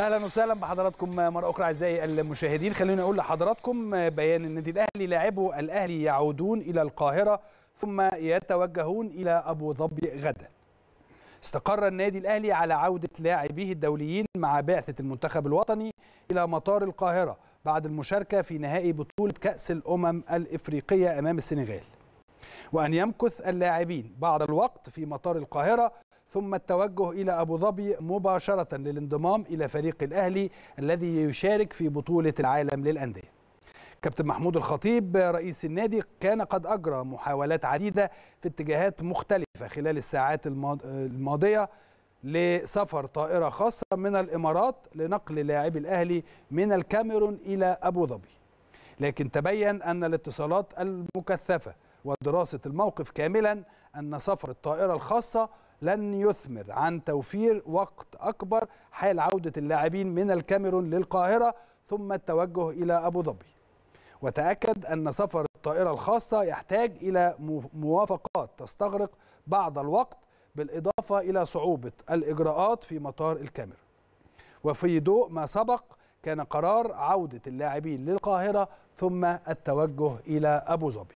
اهلا وسهلا بحضراتكم مره اخرى اعزائي المشاهدين خليني اقول لحضراتكم بيان النادي الاهلي لاعبو الاهلي يعودون الى القاهره ثم يتوجهون الى ابو ظبي غدا استقر النادي الاهلي على عوده لاعبيه الدوليين مع بعثه المنتخب الوطني الى مطار القاهره بعد المشاركه في نهائي بطوله كاس الامم الافريقيه امام السنغال وان يمكث اللاعبين بعض الوقت في مطار القاهره ثم التوجه إلى أبو ظبي مباشرة للانضمام إلى فريق الأهلي الذي يشارك في بطولة العالم للأندية كابتن محمود الخطيب رئيس النادي كان قد أجرى محاولات عديدة في اتجاهات مختلفة خلال الساعات الماضية لسفر طائرة خاصة من الإمارات لنقل لاعبي الأهلي من الكاميرون إلى أبو ظبي لكن تبين أن الاتصالات المكثفة ودراسة الموقف كاملا أن سفر الطائرة الخاصة لن يثمر عن توفير وقت أكبر حال عودة اللاعبين من الكاميرون للقاهرة ثم التوجه إلى أبو ظبي وتأكد أن سفر الطائرة الخاصة يحتاج إلى موافقات تستغرق بعض الوقت بالإضافة إلى صعوبة الإجراءات في مطار الكاميرون وفي ضوء ما سبق كان قرار عودة اللاعبين للقاهرة ثم التوجه إلى أبو ظبي